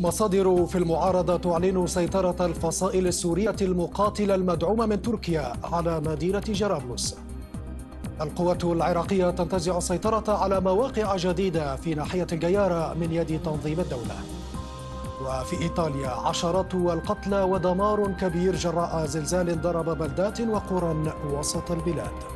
مصادر في المعارضة تعلن سيطرة الفصائل السورية المقاتلة المدعومة من تركيا على مدينة جرابلس القوات العراقية تنتزع السيطرة على مواقع جديدة في ناحية الجيارة من يد تنظيم الدولة وفي إيطاليا عشرات القتلى ودمار كبير جراء زلزال ضرب بلدات وقرى وسط البلاد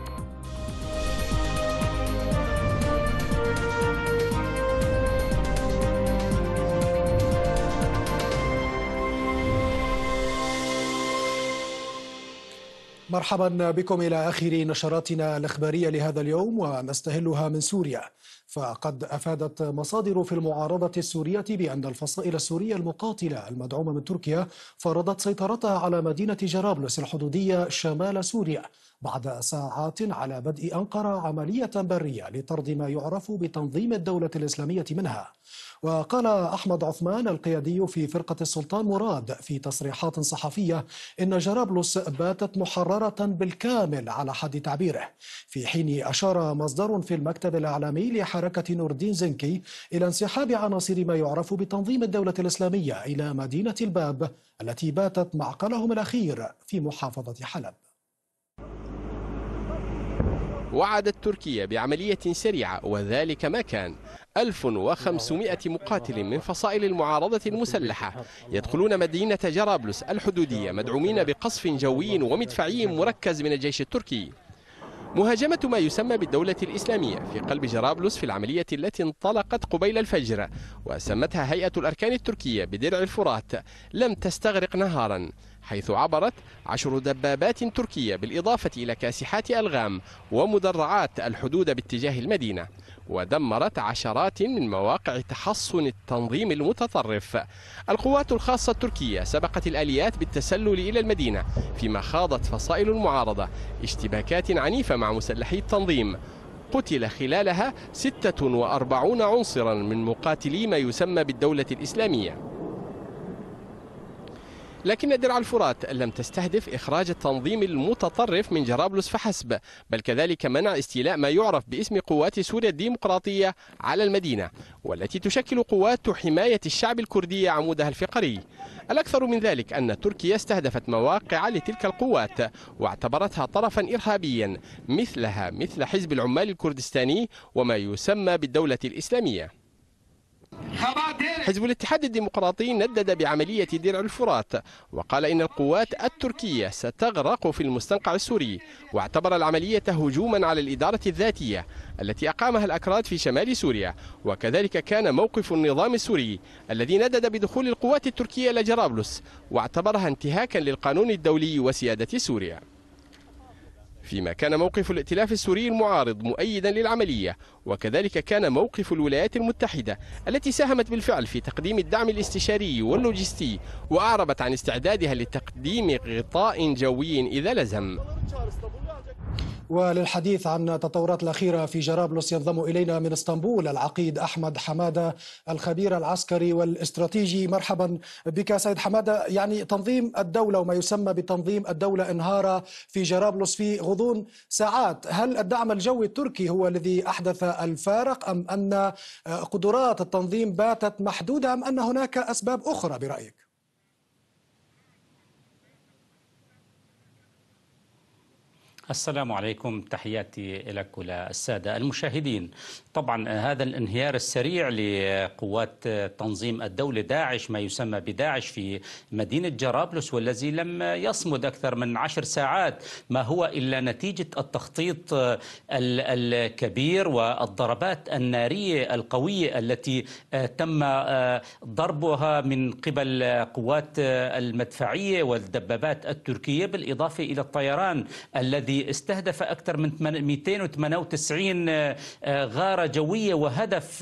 مرحبا بكم إلى آخر نشراتنا الإخبارية لهذا اليوم ونستهلها من سوريا فقد أفادت مصادر في المعارضة السورية بأن الفصائل السورية المقاتلة المدعومة من تركيا فرضت سيطرتها على مدينة جرابلس الحدودية شمال سوريا بعد ساعات على بدء أنقرة عملية برية لطرد ما يعرف بتنظيم الدولة الإسلامية منها وقال أحمد عثمان القيادي في فرقة السلطان مراد في تصريحات صحفية إن جرابلس باتت محررة بالكامل على حد تعبيره في حين أشار مصدر في المكتب الإعلامي لحركة نور الدين زنكي إلى انسحاب عناصر ما يعرف بتنظيم الدولة الإسلامية إلى مدينة الباب التي باتت معقلهم الأخير في محافظة حلب وعدت تركيا بعملية سريعة وذلك ما كان 1500 مقاتل من فصائل المعارضة المسلحة يدخلون مدينة جرابلس الحدودية مدعومين بقصف جوي ومدفعي مركز من الجيش التركي مهاجمة ما يسمى بالدولة الإسلامية في قلب جرابلس في العملية التي انطلقت قبيل الفجر وسمتها هيئة الأركان التركية بدرع الفرات لم تستغرق نهارا حيث عبرت عشر دبابات تركية بالإضافة إلى كاسحات ألغام ومدرعات الحدود باتجاه المدينة ودمرت عشرات من مواقع تحصن التنظيم المتطرف القوات الخاصة التركية سبقت الآليات بالتسلل إلى المدينة فيما خاضت فصائل المعارضة اشتباكات عنيفة مع مسلحي التنظيم قتل خلالها 46 عنصرا من مقاتلي ما يسمى بالدولة الإسلامية لكن درع الفرات لم تستهدف إخراج التنظيم المتطرف من جرابلس فحسب بل كذلك منع استيلاء ما يعرف باسم قوات سوريا الديمقراطية على المدينة والتي تشكل قوات حماية الشعب الكردية عمودها الفقري الأكثر من ذلك أن تركيا استهدفت مواقع لتلك القوات واعتبرتها طرفا إرهابيا مثلها مثل حزب العمال الكردستاني وما يسمى بالدولة الإسلامية حزب الاتحاد الديمقراطي ندد بعملية درع الفرات وقال إن القوات التركية ستغرق في المستنقع السوري واعتبر العملية هجوما على الإدارة الذاتية التي أقامها الأكراد في شمال سوريا وكذلك كان موقف النظام السوري الذي ندد بدخول القوات التركية إلى جرابلس واعتبرها انتهاكا للقانون الدولي وسيادة سوريا فيما كان موقف الائتلاف السوري المعارض مؤيدا للعملية وكذلك كان موقف الولايات المتحدة التي ساهمت بالفعل في تقديم الدعم الاستشاري واللوجستي وأعربت عن استعدادها لتقديم غطاء جوي إذا لزم وللحديث عن التطورات الأخيرة في جرابلس ينضم إلينا من اسطنبول العقيد أحمد حمادة الخبير العسكري والاستراتيجي مرحبا بك سيد حمادة يعني تنظيم الدولة وما يسمى بتنظيم الدولة انهار في جرابلس في غضون ساعات هل الدعم الجوي التركي هو الذي أحدث الفارق أم أن قدرات التنظيم باتت محدودة أم أن هناك أسباب أخرى برأيك؟ السلام عليكم تحياتي لك وللسادة المشاهدين طبعا هذا الانهيار السريع لقوات تنظيم الدولة داعش ما يسمى بداعش في مدينة جرابلس والذي لم يصمد أكثر من عشر ساعات ما هو إلا نتيجة التخطيط الكبير والضربات النارية القوية التي آه، تم آه، ضربها من قبل قوات آه، المدفعية والدبابات التركية بالإضافة إلى الطيران الذي استهدف أكثر من 298 آه، آه، غارة جوية وهدف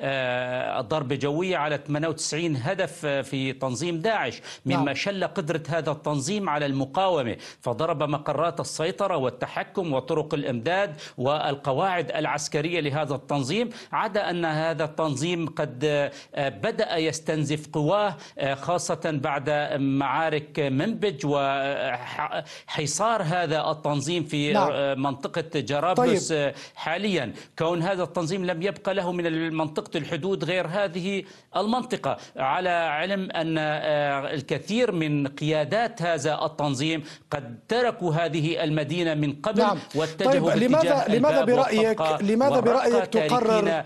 آه، ضربة جوية على 98 هدف في تنظيم داعش مما نعم. شل قدرة هذا التنظيم على المقاومة فضرب مقرات السيطرة والتحكم وطرق الإمداد والقواعد العسكرية لهذا التنظيم عدا أن هذا التنظيم قد بدأ يستنزف قواه خاصة بعد معارك منبج وحصار هذا التنظيم التنظيم في نعم. آه، منطقة جرابلس طيب. آه، حاليا كون هذا التنظيم لم يبقى له من منطقة الحدود غير هذه المنطقة على علم أن آه، الكثير من قيادات هذا التنظيم قد تركوا هذه المدينة من قبل نعم. طيب، واتجهوا طيب. لماذا لماذا برأيك لماذا برأيك تقرر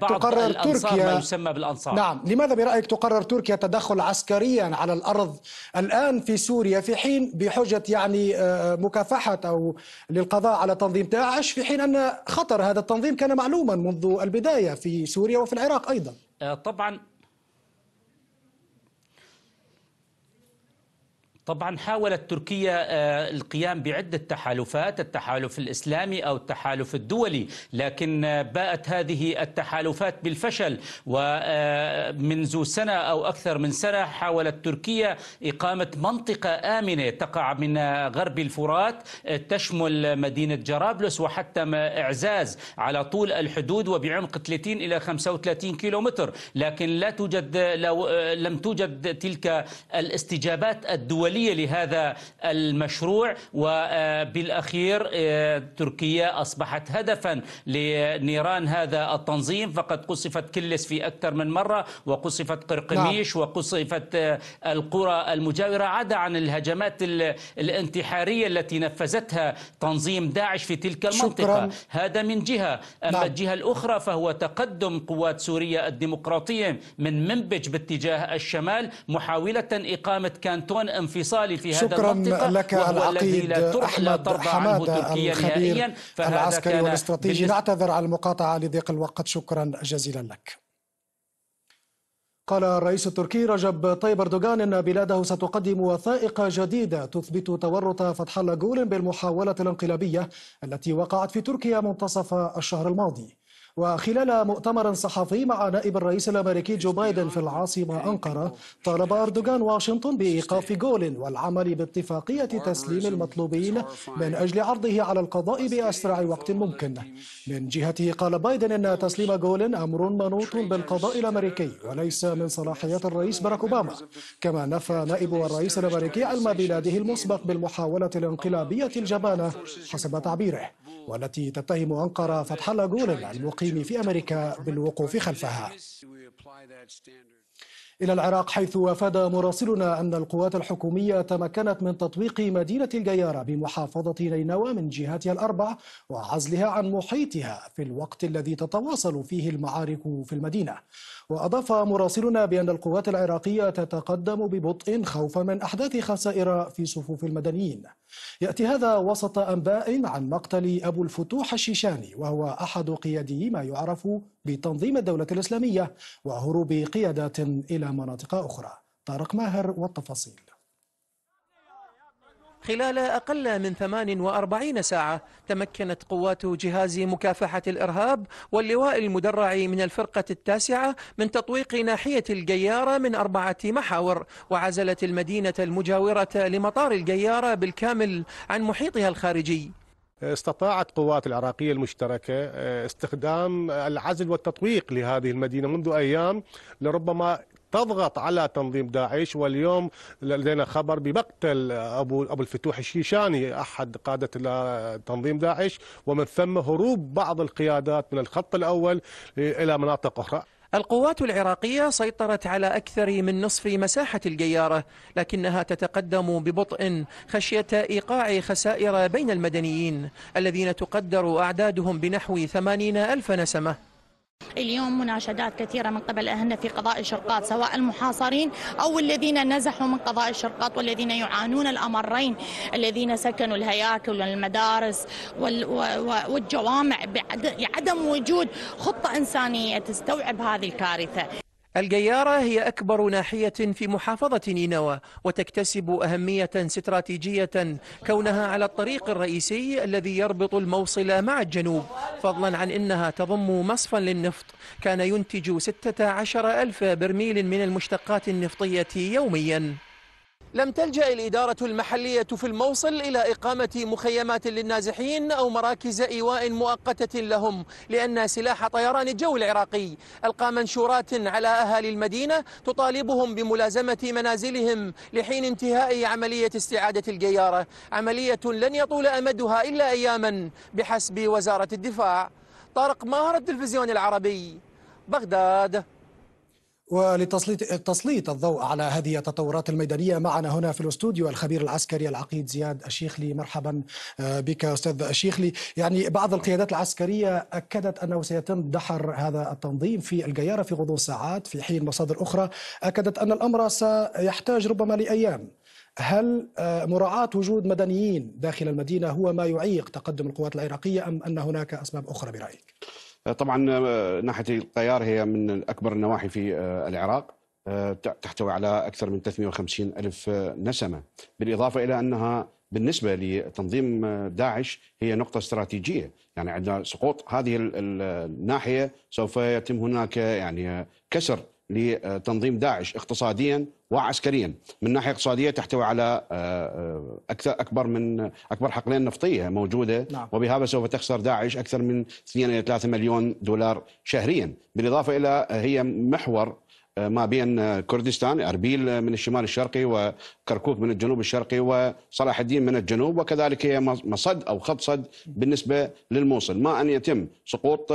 تقرر تركيا ما يسمى بالأنصار نعم لماذا برأيك تقرر تركيا تدخل عسكريا على الأرض الآن في سوريا في حين بحجة يعني مكافحة أو أو للقضاء على تنظيم داعش في حين أن خطر هذا التنظيم كان معلوما منذ البداية في سوريا وفي العراق أيضا آه، طبعا طبعا حاولت تركيا آه، القيام بعدة تحالفات التحالف الإسلامي أو التحالف الدولي لكن آه، باءت هذه التحالفات بالفشل ومنذ آه، سنة أو أكثر من سنة حاولت تركيا إقامة منطقة آمنة تقع من غرب الفرات تشمل مدينة جرابلس وحتى إعزاز على طول الحدود وبعمق 30 إلى 35 كيلومتر لكن لا توجد لو لم توجد تلك الاستجابات الدولية الداخلية لهذا المشروع وبالأخير آه، تركيا أصبحت هدفا لنيران هذا التنظيم فقد قصفت كلس في أكثر من مرة وقصفت قرقميش نعم. وقصفت آه، القرى المجاورة عدا عن الهجمات الانتحارية التي نفذتها تنظيم داعش في تلك المنطقة شكرا. هذا من جهة أما نعم. الجهة الأخرى فهو تقدم قوات سوريا الديمقراطية من منبج باتجاه الشمال محاولة إقامة كانتون انفصال الاتصال في هذا شكرا لك العقيد تركيا حمادة فهذا العسكري والاستراتيجي نعتذر على المقاطعة لضيق الوقت شكرا جزيلا لك قال الرئيس التركي رجب طيب أردوغان أن بلاده ستقدم وثائق جديدة تثبت تورط فتح الله جولن بالمحاولة الانقلابية التي وقعت في تركيا منتصف الشهر الماضي وخلال مؤتمر صحفي مع نائب الرئيس الأمريكي جو بايدن في العاصمة أنقرة طالب أردوغان واشنطن بإيقاف جول والعمل باتفاقية تسليم المطلوبين من أجل عرضه على القضاء بأسرع وقت ممكن من جهته قال بايدن أن تسليم جول أمر منوط بالقضاء الأمريكي وليس من صلاحيات الرئيس باراك أوباما كما نفى نائب الرئيس الأمريكي علم بلاده المسبق بالمحاولة الانقلابية الجبانة حسب تعبيره والتي تتهم أنقرة فتح لجول المقاومة التقييم في أمريكا بالوقوف خلفها إلى العراق حيث أفاد مراسلنا أن القوات الحكومية تمكنت من تطويق مدينة الجيارة بمحافظة نينوى من جهاتها الأربع وعزلها عن محيطها في الوقت الذي تتواصل فيه المعارك في المدينة وأضاف مراسلنا بأن القوات العراقية تتقدم ببطء خوفا من أحداث خسائر في صفوف المدنيين يأتي هذا وسط أنباء عن مقتل أبو الفتوح الشيشاني وهو أحد قيادي ما يعرف بتنظيم الدولة الإسلامية وهروب قيادات إلى مناطق أخرى طارق ماهر والتفاصيل خلال أقل من 48 ساعة تمكنت قوات جهاز مكافحة الإرهاب واللواء المدرع من الفرقة التاسعة من تطويق ناحية الجيارة من أربعة محاور وعزلت المدينة المجاورة لمطار الجيارة بالكامل عن محيطها الخارجي استطاعت قوات العراقية المشتركة آه، استخدام العزل والتطويق لهذه المدينة منذ أيام لربما تضغط على تنظيم داعش واليوم لدينا خبر بمقتل ابو ابو الفتوح الشيشاني احد قاده تنظيم داعش ومن ثم هروب بعض القيادات من الخط الاول الى مناطق اخرى القوات العراقية سيطرت على أكثر من نصف مساحة الجيارة لكنها تتقدم ببطء خشية إيقاع خسائر بين المدنيين الذين تقدر أعدادهم بنحو ثمانين ألف نسمة اليوم مناشدات كثيرة من قبل أهلنا في قضاء الشرقات سواء المحاصرين أو الذين نزحوا من قضاء الشرقات والذين يعانون الأمرين الذين سكنوا الهياكل والمدارس والجوامع بعدم وجود خطة إنسانية تستوعب هذه الكارثة الجيارة هي أكبر ناحية في محافظة نينوى وتكتسب أهمية استراتيجية كونها على الطريق الرئيسي الذي يربط الموصل مع الجنوب فضلا عن أنها تضم مصفا للنفط كان ينتج 16 ألف برميل من المشتقات النفطية يوميا لم تلجأ الإدارة المحلية في الموصل إلى إقامة مخيمات للنازحين أو مراكز إيواء مؤقتة لهم لأن سلاح طيران الجو العراقي ألقى منشورات على أهالي المدينة تطالبهم بملازمة منازلهم لحين انتهاء عملية استعادة الجيارة عملية لن يطول أمدها إلا أياما بحسب وزارة الدفاع طارق ماهر التلفزيون العربي بغداد ولتسليط تسليط الضوء على هذه التطورات الميدانيه معنا هنا في الاستوديو الخبير العسكري العقيد زياد الشيخلي مرحبا آه، بك استاذ الشيخلي يعني بعض القيادات العسكريه اكدت انه سيتم دحر هذا التنظيم في الجياره في غضون ساعات في حين مصادر اخرى اكدت ان الامر سيحتاج ربما لايام هل آه، مراعاة وجود مدنيين داخل المدينة هو ما يعيق تقدم القوات العراقية أم أن هناك أسباب أخرى برأيك؟ طبعا آه، ناحيه القيار هي من اكبر النواحي في آه، العراق آه، تحتوي على اكثر من 350 الف نسمه بالاضافه الى انها بالنسبه لتنظيم داعش هي نقطه استراتيجيه يعني عند سقوط هذه الناحيه سوف يتم هناك يعني كسر لتنظيم داعش اقتصاديا وعسكريا من ناحيه اقتصاديه تحتوي على آه، آه، اكثر اكبر من اكبر حقلين نفطيه موجوده نعم. وبهذا سوف تخسر داعش اكثر من 2 الى 3 مليون دولار شهريا بالاضافه الى آه، هي محور آه، ما بين آه، كردستان اربيل آه، من الشمال الشرقي وكركوك من الجنوب الشرقي وصلاح الدين من الجنوب وكذلك هي مصد او خط صد بالنسبه للموصل ما ان يتم سقوط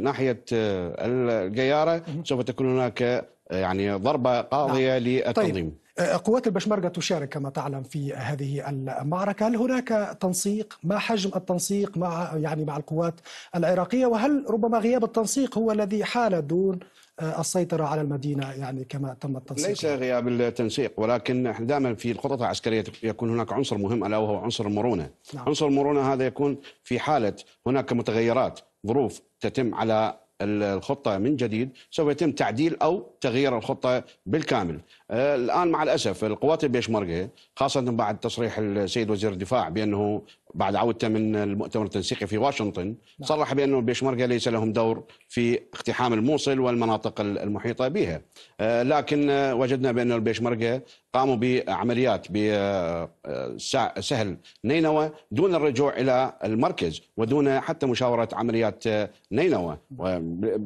ناحيه القياره سوف تكون هناك يعني ضربة نعم. قاضية نعم. للتنظيم طيب. آه، قوات البشمركة تشارك كما تعلم في هذه المعركة هل هناك تنسيق ما حجم التنسيق مع يعني مع القوات العراقية وهل ربما غياب التنسيق هو الذي حال دون آه، السيطرة على المدينة يعني كما تم التنسيق ليس غياب التنسيق ولكن احنا دائما في الخطط العسكرية يكون هناك عنصر مهم ألا وهو عنصر المرونة نعم. عنصر المرونة هذا يكون في حالة هناك متغيرات ظروف تتم على الخطة من جديد سوف يتم تعديل أو تغيير الخطه بالكامل. آه، الان مع الاسف القوات البيشمركه خاصه بعد تصريح السيد وزير الدفاع بانه بعد عودته من المؤتمر التنسيقي في واشنطن نعم. صرح بانه البيشمركه ليس لهم دور في اقتحام الموصل والمناطق المحيطه بها آه، لكن وجدنا بان البيشمركه قاموا بعمليات بسهل آه، نينوى دون الرجوع الى المركز ودون حتى مشاوره عمليات نينوى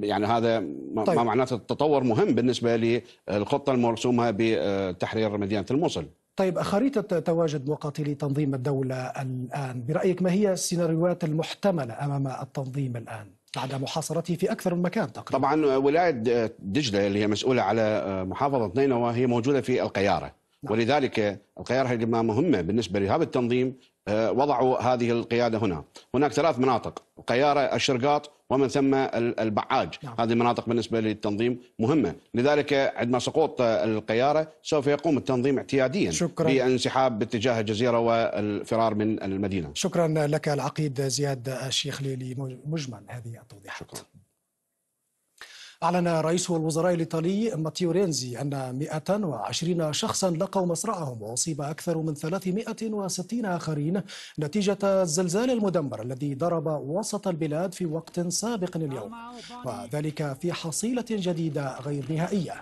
يعني هذا طيب. ما معناته التطور مهم بالنسبه للخطه المرسومه بتحرير مدينه الموصل طيب خريطة تواجد مقاتلي تنظيم الدولة الآن برأيك ما هي السيناريوهات المحتملة أمام التنظيم الآن؟ بعد محاصرته في اكثر من مكان تقريبا طبعا ولايه دجله اللي هي مسؤوله على محافظه نينوى هي موجوده في القياره نعم. ولذلك القياره هي مهمه بالنسبه لهذا التنظيم آه، وضعوا هذه القياده هنا هناك ثلاث مناطق القياره الشرقاط ومن ثم البعاج نعم. هذه مناطق بالنسبة للتنظيم مهمة لذلك عندما سقوط القيارة سوف يقوم التنظيم اعتياديا شكرا. بانسحاب باتجاه الجزيرة والفرار من المدينة شكرا لك العقيد زياد الشيخ لمجمل هذه التوضيحات شكرا. أعلن رئيس الوزراء الإيطالي ماتيو رينزي أن 120 شخصا لقوا مصرعهم وأصيب أكثر من 360 آخرين نتيجة الزلزال المدمر الذي ضرب وسط البلاد في وقت سابق اليوم وذلك في حصيلة جديدة غير نهائية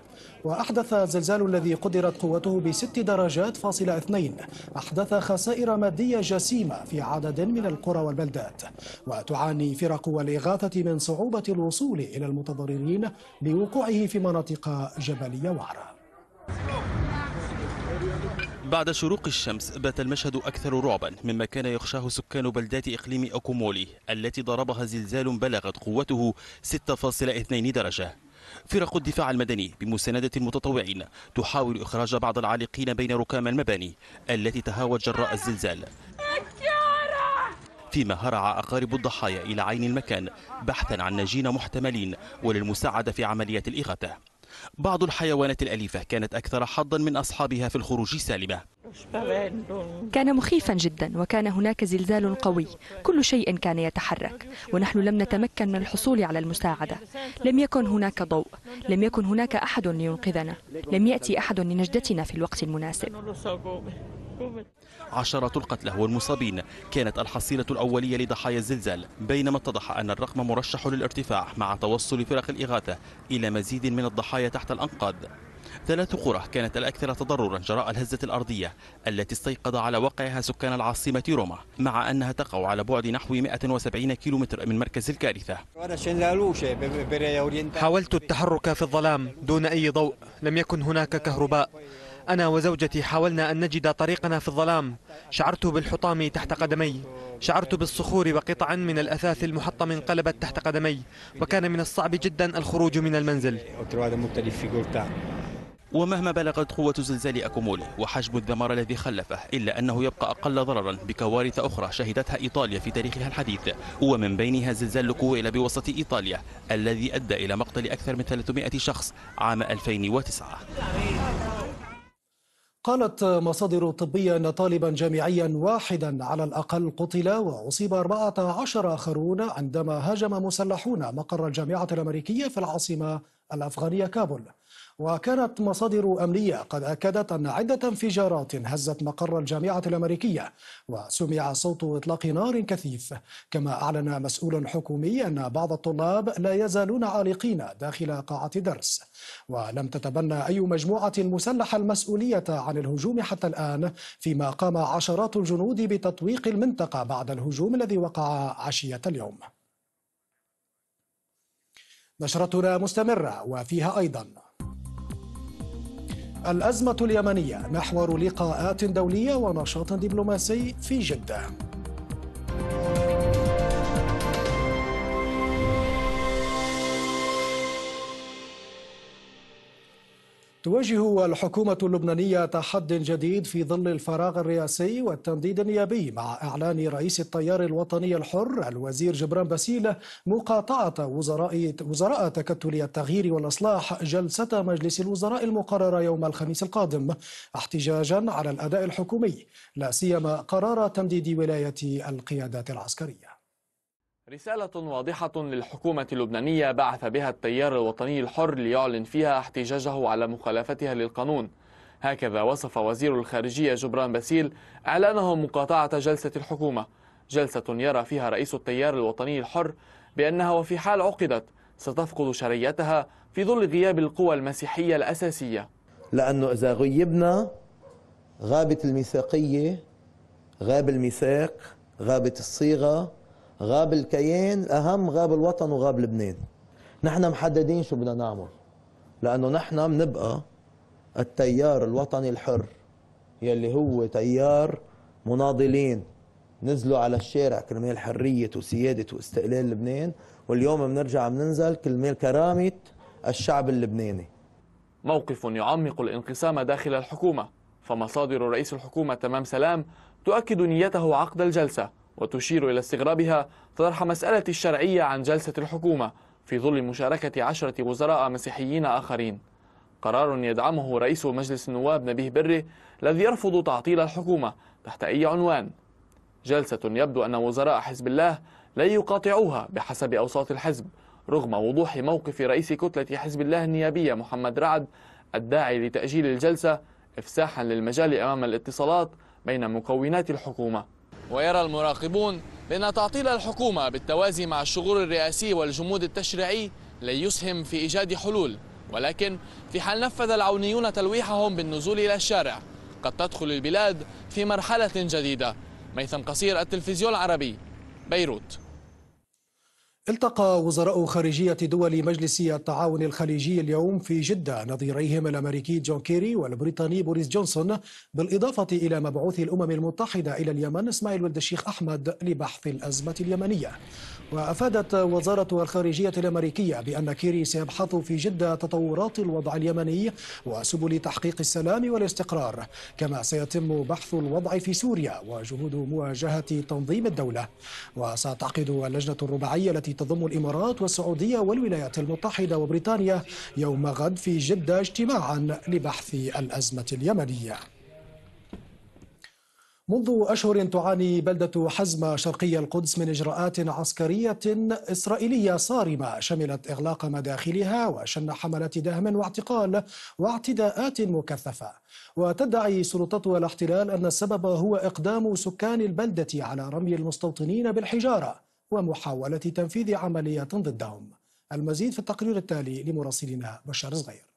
وأحدث الزلزال الذي قدرت قوته بست درجات فاصلة اثنين أحدث خسائر مادية جسيمة في عدد من القرى والبلدات وتعاني فرق الإغاثة من صعوبة الوصول إلى المتضررين لوقوعه في مناطق جبلية وعرة بعد شروق الشمس بات المشهد أكثر رعبا مما كان يخشاه سكان بلدات إقليم أوكومولي التي ضربها زلزال بلغت قوته 6.2 درجة فرق الدفاع المدني بمساندة المتطوعين تحاول إخراج بعض العالقين بين ركام المباني التي تهاوت جراء الزلزال فيما هرع أقارب الضحايا إلى عين المكان بحثا عن ناجين محتملين وللمساعدة في عملية الإغاثة بعض الحيوانات الأليفة كانت أكثر حظا من أصحابها في الخروج سالمة كان مخيفا جدا وكان هناك زلزال قوي كل شيء كان يتحرك ونحن لم نتمكن من الحصول على المساعدة لم يكن هناك ضوء لم يكن هناك أحد لينقذنا لم يأتي أحد لنجدتنا في الوقت المناسب عشرات القتلى والمصابين كانت الحصيلة الأولية لضحايا الزلزال بينما اتضح أن الرقم مرشح للارتفاع مع توصل فرق الإغاثة إلى مزيد من الضحايا تحت الأنقاض ثلاث قرى كانت الأكثر تضررا جراء الهزة الأرضية التي استيقظ على وقعها سكان العاصمة روما مع أنها تقع على بعد نحو 170 كيلومتر من مركز الكارثة حاولت التحرك في الظلام دون أي ضوء لم يكن هناك كهرباء أنا وزوجتي حاولنا أن نجد طريقنا في الظلام شعرت بالحطام تحت قدمي شعرت بالصخور وقطعا من الأثاث المحطم انقلبت تحت قدمي وكان من الصعب جدا الخروج من المنزل ومهما بلغت قوة زلزال أكومولي وحجم الدمار الذي خلفه إلا أنه يبقى أقل ضررا بكوارث أخرى شهدتها إيطاليا في تاريخها الحديث ومن بينها زلزال لكويلا بوسط إيطاليا الذي أدى إلى مقتل أكثر من 300 شخص عام 2009 قالت مصادر طبية أن طالبا جامعيا واحدا على الأقل قتل وأصيب 14 آخرون عندما هاجم مسلحون مقر الجامعة الأمريكية في العاصمة الأفغانية كابول وكانت مصادر أمنية قد أكدت أن عدة انفجارات هزت مقر الجامعة الأمريكية وسمع صوت إطلاق نار كثيف كما أعلن مسؤول حكومي أن بعض الطلاب لا يزالون عالقين داخل قاعة درس ولم تتبنى أي مجموعة مسلحة المسؤولية عن الهجوم حتى الآن فيما قام عشرات الجنود بتطويق المنطقة بعد الهجوم الذي وقع عشية اليوم نشرتنا مستمرة وفيها أيضا الأزمة اليمنية محور لقاءات دولية ونشاط دبلوماسي في جدة تواجه الحكومة اللبنانية تحد جديد في ظل الفراغ الرئاسي والتنديد النيابي مع إعلان رئيس التيار الوطني الحر الوزير جبران باسيل مقاطعة وزراء, وزراء تكتل التغيير والإصلاح جلسة مجلس الوزراء المقررة يوم الخميس القادم احتجاجا على الأداء الحكومي لا سيما قرار تمديد ولاية القيادات العسكرية رسالة واضحة للحكومة اللبنانية بعث بها التيار الوطني الحر ليعلن فيها احتجاجه على مخالفتها للقانون هكذا وصف وزير الخارجية جبران باسيل إعلانه مقاطعة جلسة الحكومة جلسة يرى فيها رئيس التيار الوطني الحر بأنها وفي حال عقدت ستفقد شرعيتها في ظل غياب القوى المسيحية الأساسية لأنه إذا غيبنا غابت الميثاقية غاب الميثاق غابت الصيغة غاب الكيان الأهم غاب الوطن وغاب لبنان نحن محددين شو بدنا نعمل لأنه نحن بنبقى التيار الوطني الحر يلي هو تيار مناضلين نزلوا على الشارع كرمال حرية وسيادة واستقلال لبنان واليوم بنرجع بننزل كرمال كرامة الشعب اللبناني موقف يعمق الانقسام داخل الحكومة فمصادر رئيس الحكومة تمام سلام تؤكد نيته عقد الجلسة وتشير إلى استغرابها طرح مسألة الشرعية عن جلسة الحكومة في ظل مشاركة عشرة وزراء مسيحيين آخرين قرار يدعمه رئيس مجلس النواب نبيه بري الذي يرفض تعطيل الحكومة تحت أي عنوان جلسة يبدو أن وزراء حزب الله لن يقاطعوها بحسب أوساط الحزب رغم وضوح موقف رئيس كتلة حزب الله النيابية محمد رعد الداعي لتأجيل الجلسة إفساحا للمجال أمام الاتصالات بين مكونات الحكومة ويرى المراقبون بأن تعطيل الحكومة بالتوازي مع الشغور الرئاسي والجمود التشريعي لن يسهم في إيجاد حلول ولكن في حال نفذ العونيون تلويحهم بالنزول إلى الشارع قد تدخل البلاد في مرحلة جديدة ميثم قصير التلفزيون العربي بيروت التقى وزراء خارجية دول مجلس التعاون الخليجي اليوم في جدة نظيريهم الأمريكي جون كيري والبريطاني بوريس جونسون بالإضافة إلى مبعوث الأمم المتحدة إلى اليمن إسماعيل ولد الشيخ أحمد لبحث الأزمة اليمنية وأفادت وزارة الخارجية الأمريكية بأن كيري سيبحث في جدة تطورات الوضع اليمني وسبل تحقيق السلام والاستقرار كما سيتم بحث الوضع في سوريا وجهود مواجهة تنظيم الدولة وستعقد اللجنة الرباعية التي تضم الإمارات والسعودية والولايات المتحدة وبريطانيا يوم غد في جدة اجتماعا لبحث الأزمة اليمنية منذ أشهر تعاني بلدة حزمة شرقي القدس من إجراءات عسكرية إسرائيلية صارمة شملت إغلاق مداخلها وشن حملة دهم واعتقال واعتداءات مكثفة وتدعي سلطات الاحتلال أن السبب هو إقدام سكان البلدة على رمي المستوطنين بالحجارة ومحاولة تنفيذ عمليات ضدهم المزيد في التقرير التالي لمراسلنا بشار صغير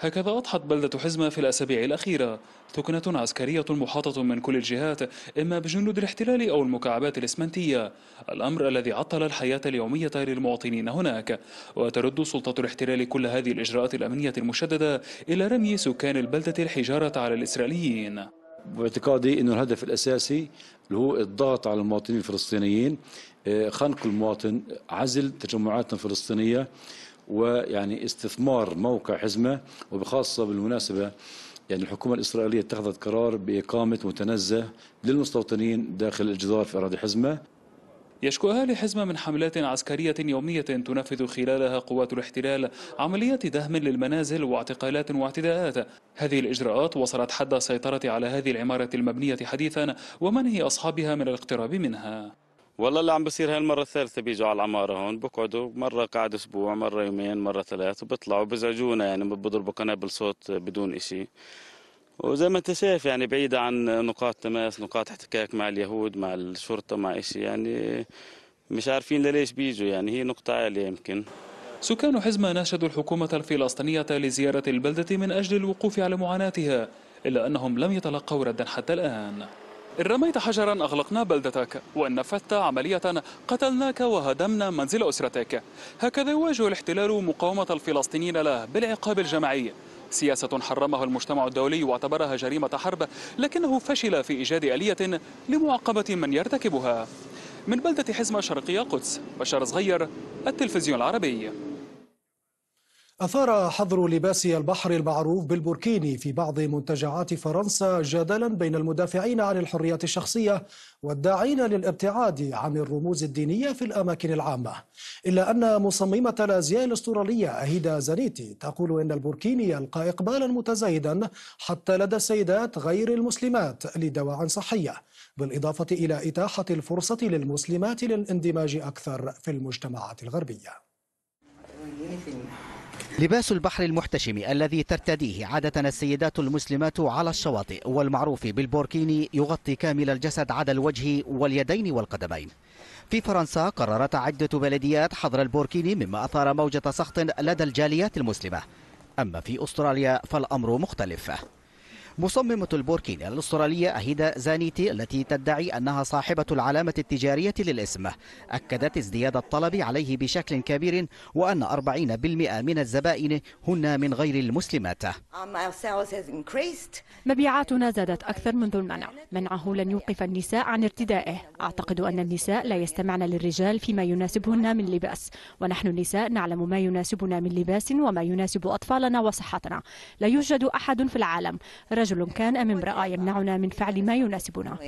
هكذا أضحت بلدة حزمة في الأسابيع الأخيرة تكنة عسكرية محاطة من كل الجهات إما بجنود الاحتلال أو المكعبات الإسمنتية الأمر الذي عطل الحياة اليومية للمواطنين هناك وترد سلطة الاحتلال كل هذه الإجراءات الأمنية المشددة إلى رمي سكان البلدة الحجارة على الإسرائيليين باعتقادي أن الهدف الأساسي اللي هو الضغط على المواطنين الفلسطينيين آه، خنق المواطن عزل تجمعاتنا الفلسطينية ويعني استثمار موقع حزمة وبخاصة بالمناسبة يعني الحكومة الإسرائيلية اتخذت قرار بإقامة متنزه للمستوطنين داخل الجدار في أراضي حزمة يشكو أهالي حزمة من حملات عسكرية يومية تنفذ خلالها قوات الاحتلال عمليات دهم للمنازل واعتقالات واعتداءات هذه الإجراءات وصلت حد السيطرة على هذه العمارة المبنية حديثا ومنهي أصحابها من الاقتراب منها والله اللي عم بصير المرة الثالثة بيجوا على العمارة هون بقعدوا مرة قاعد أسبوع مرة يومين مرة ثلاث وبيطلعوا بزعجونا يعني بضربوا قنابل صوت بدون إشي وزي ما أنت شايف يعني بعيدة عن نقاط تماس نقاط احتكاك مع اليهود مع الشرطة مع إشي يعني مش عارفين ليش بيجوا يعني هي نقطة عالية يمكن سكان حزمة ناشدوا الحكومة الفلسطينية لزيارة البلدة من أجل الوقوف على معاناتها إلا أنهم لم يتلقوا ردا حتى الآن إن رميت حجرا أغلقنا بلدتك وإن نفذت عملية قتلناك وهدمنا منزل أسرتك هكذا يواجه الاحتلال مقاومة الفلسطينيين له بالعقاب الجماعي سياسة حرمها المجتمع الدولي واعتبرها جريمة حرب لكنه فشل في إيجاد آلية لمعاقبة من يرتكبها من بلدة حزمة شرقية قدس بشار صغير التلفزيون العربي أثار حظر لباس البحر المعروف بالبوركيني في بعض منتجعات فرنسا جدلا بين المدافعين عن الحريات الشخصية والداعين للابتعاد عن الرموز الدينية في الأماكن العامة إلا أن مصممة الأزياء الأسترالية أهيدا زانيتي تقول إن البوركيني يلقى إقبالا متزايدا حتى لدى السيدات غير المسلمات لدواعٍ صحية بالإضافة إلى إتاحة الفرصة للمسلمات للاندماج أكثر في المجتمعات الغربية لباس البحر المحتشم الذي ترتديه عادة السيدات المسلمات على الشواطئ والمعروف بالبوركيني يغطي كامل الجسد عدا الوجه واليدين والقدمين في فرنسا قررت عدة بلديات حظر البوركيني مما أثار موجة سخط لدى الجاليات المسلمة أما في أستراليا فالأمر مختلف مصممة البوركينا الأسترالية أهيدا زانيتي التي تدعي أنها صاحبة العلامة التجارية للاسم أكدت ازدياد الطلب عليه بشكل كبير وأن 40% من الزبائن هن من غير المسلمات um, مبيعاتنا زادت أكثر منذ المنع منعه لن يوقف النساء عن ارتدائه أعتقد أن النساء لا يستمعن للرجال فيما يناسبهن من لباس ونحن النساء نعلم ما يناسبنا من لباس وما يناسب أطفالنا وصحتنا لا يوجد أحد في العالم رجل رجل كان أم امرأة يمنعنا من فعل ما يناسبنا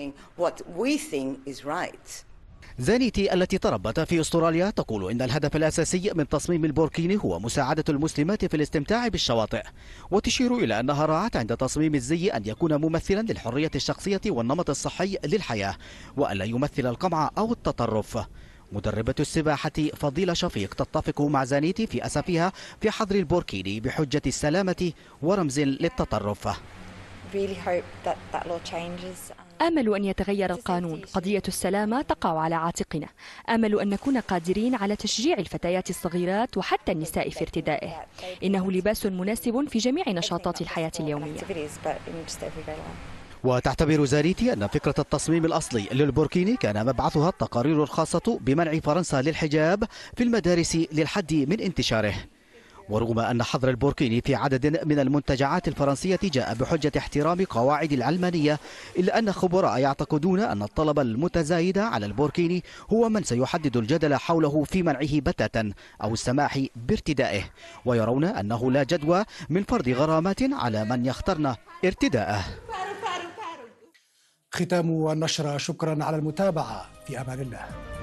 زانيتي التي تربت في استراليا تقول ان الهدف الاساسي من تصميم البوركيني هو مساعده المسلمات في الاستمتاع بالشواطئ وتشير الى انها راعت عند تصميم الزي ان يكون ممثلا للحريه الشخصيه والنمط الصحي للحياه والا يمثل القمع او التطرف مدربة السباحة فضيلة شفيق تتفق مع زانيتي في أسفها في حظر البوركيني بحجة السلامة ورمز للتطرف Um, آمل أن يتغير القانون قضية السلامة تقع على عاتقنا آمل أن نكون قادرين على تشجيع الفتيات الصغيرات وحتى النساء في ارتدائه إنه لباس مناسب في جميع نشاطات الحياة اليومية وتعتبر زاريتي أن فكرة التصميم الأصلي للبوركيني كان مبعثها التقارير الخاصة بمنع فرنسا للحجاب في المدارس للحد من انتشاره ورغم أن حظر البوركيني في عدد من المنتجعات الفرنسية جاء بحجة احترام قواعد العلمانية إلا أن خبراء يعتقدون أن الطلب المتزايد على البوركيني هو من سيحدد الجدل حوله في منعه بتاتا أو السماح بارتدائه ويرون أنه لا جدوى من فرض غرامات على من يخترن ارتداءه ختام النشرة شكرا على المتابعة في أمان الله